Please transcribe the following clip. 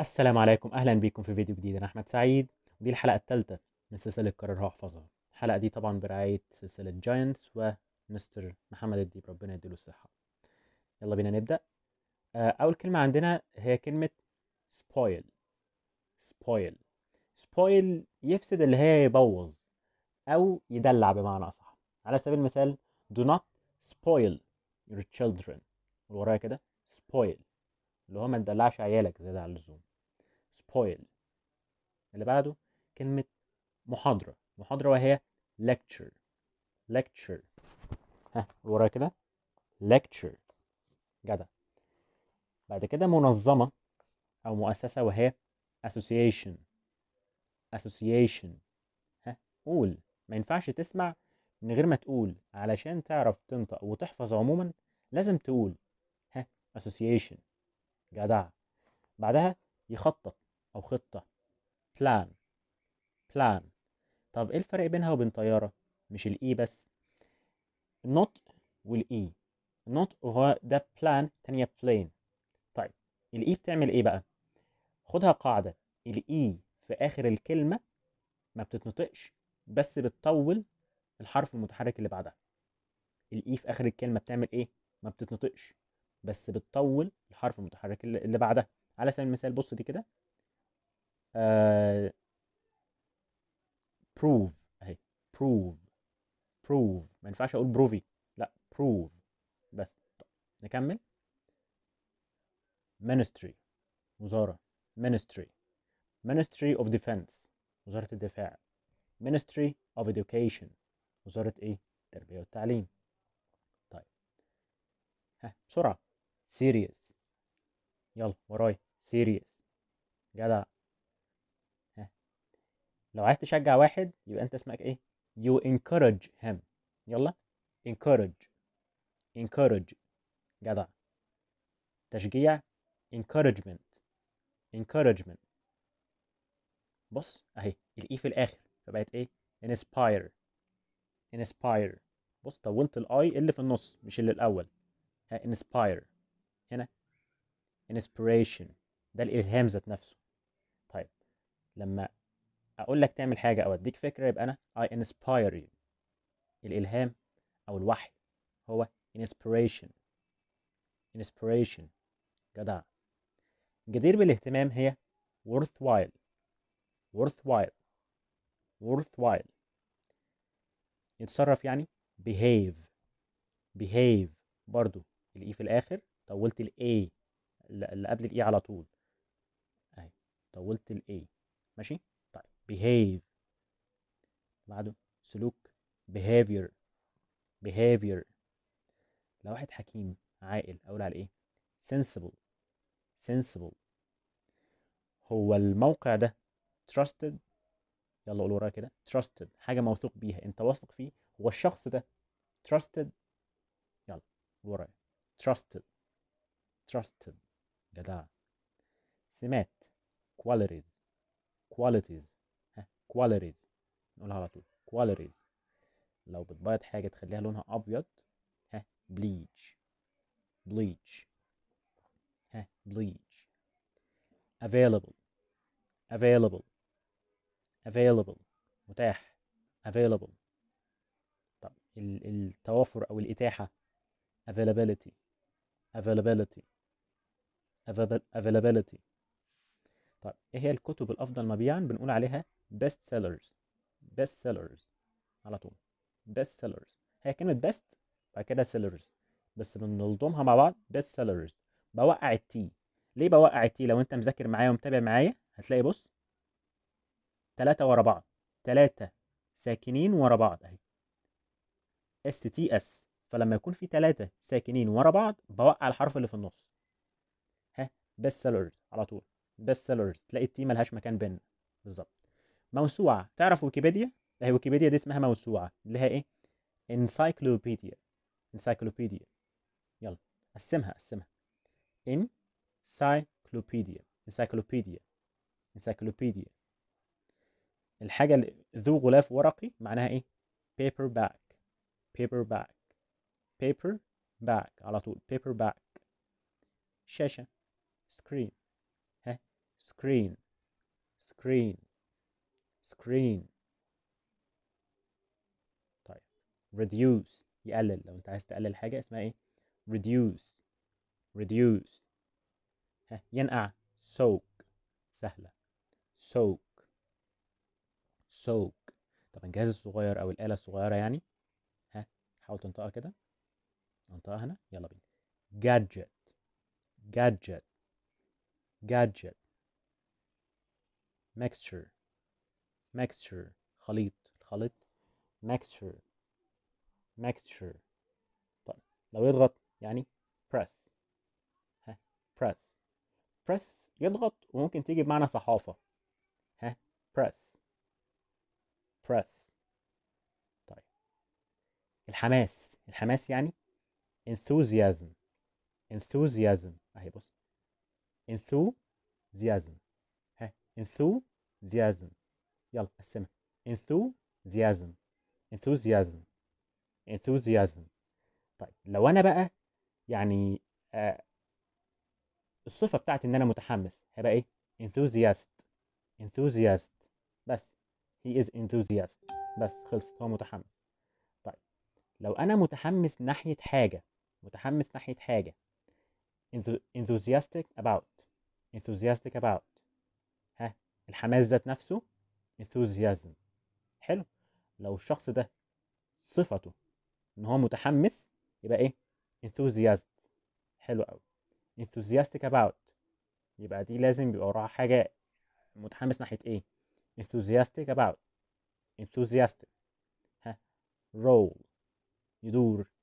السلام عليكم اهلا بيكم في فيديو جديد انا احمد سعيد ودي الحلقه الثالثه من سلسله قرارها احفظها الحلقه دي طبعا برعايه سلسله جاينتس ومستر محمد الديب ربنا يديله الصحه يلا بينا نبدا آه، اول كلمه عندنا هي كلمه سبويل سبويل سبويل يفسد اللي هي يبوظ او يدلع بمعنى اصح على سبيل المثال do not spoil your children ورايا كده spoil اللي هو ما تدلعش عيالك زيادة عن اللزوم spoil اللي بعده كلمة محاضرة محاضرة وهي lecture lecture ها ورا كده lecture جدع بعد كده منظمة أو مؤسسة وهي association association ها قول ما ينفعش تسمع من غير ما تقول علشان تعرف تنطق وتحفظ عموما لازم تقول ها association جدع بعدها يخطط أو خطة plan plan طب إيه الفرق بينها وبين طيارة؟ مش الإي e بس النوت والإي النوت وهو ده plan تانية plane طيب الإي e بتعمل إيه بقى؟ خدها قاعدة الإي e في آخر الكلمة ما بتتنطقش بس بتطول الحرف المتحرك اللي بعدها الإي في آخر الكلمة بتعمل إيه؟ ما بتتنطقش بس بتطول الحرف المتحرك اللي بعدها على سبيل المثال بص دي كده بروف آه، اهي بروف بروف ما ينفعش اقول بروفي لا بروف بس نكمل ministry وزارة ministry ministry of defense وزارة الدفاع ministry of education وزارة ايه التربية والتعليم طيب ها بسرعة serious يلا وراي serious جدع لو عايز تشجع واحد يبقى انت اسمك ايه you encourage him يلا encourage encourage جدع تشجيع encouragement encouragement بص اهي الاي في الاخر فبقت ايه inspire inspire بص طولت الاي اللي في النص مش اللي الاول ها inspire هنا inspiration ده الالهام ذات نفسه طيب لما اقول لك تعمل حاجه او اديك فكره يبقى انا I inspire you الالهام او الوحي هو inspiration inspiration جدع جدير بالاهتمام هي worthwhile worthwhile worthwhile يتصرف يعني behave behave برضو الاي e في الاخر طولت الاي اللي قبل الاي e على طول اهي طولت الاي ماشي behave بعده سلوك behavior behavior لو واحد حكيم عاقل أقول على إيه sensible sensible هو الموقع ده trusted يلا قول ورايا كده trusted حاجة موثوق بيها أنت واثق فيه هو الشخص ده trusted يلا قول ورايا trusted trusted جدع سمات qualities qualities كواليريز نقولها على طول كواليريز لو بتبيض حاجه تخليها لونها ابيض ها بليتش بليتش ها بليتش available available available متاح available طب التوافر او الاتاحه availability availability availability طيب ايه هي الكتب الافضل مبيعا بنقول عليها بيست سيلرز بيست سيلرز على طول بيست سيلرز هي كلمه بيست بعد كده سيلرز بس بنلضمها مع بعض بيست سيلرز بوقع التي ليه بوقع التي لو انت مذاكر معايا ومتابع معايا هتلاقي بص ثلاثة ورا بعض ثلاثة ساكنين ورا بعض اهي اس تي اس فلما يكون في ثلاثة ساكنين ورا بعض بوقع الحرف اللي في النص ها بيست سيلرز على طول بيست سيلرز تلاقي التي ملهاش مكان بين بالظبط موسوعه تعرف ويكيبيديا اهي ويكيبيديا دي اسمها موسوعه اللي هي ايه انسايكلوبيديا انسايكلوبيديا يلا قسمها قسمها انسايكلوبيديا انسايكلوبيديا انسايكلوبيديا الحاجه اللي ذو غلاف ورقي معناها ايه paper باك paper باك paper باك على طول paper باك شاشه screen screen screen screen طيب reduce يقلل لو انت عايز تقلل حاجة اسمها ايه reduce reduce ها ينقع soak سهلة soak soak طبعا الجهاز الصغير او الآلة الصغيرة يعني ها حاول تنطقها كده انطقها هنا يلا بينا gadget gadget gadget mixture mixture خليط الخليط mixture mixture طيب لو يضغط يعني press ها press press يضغط وممكن تيجي بمعنى صحافة ها press press طيب الحماس الحماس يعني enthusiasm enthusiasm اهي بص enthusiasm enthusiasm يلا قسمها enthusiasm enthusiasm enthusiasm طيب لو انا بقى يعني آه الصفة بتاعت ان انا متحمس هيبقى ايه enthusiast enthusiast بس he is enthusiast بس خلصت هو متحمس طيب لو انا متحمس ناحية حاجة متحمس ناحية حاجة enthusiastic about enthusiastic about الحماس ذات نفسه enthusiasm حلو لو الشخص ده صفته ان هو متحمس يبقى ايه enthusiast حلو قوي enthusiastic about يبقى دي لازم يبقى وراها حاجه متحمس ناحيه ايه enthusiastic about enthusiastic ها role يدور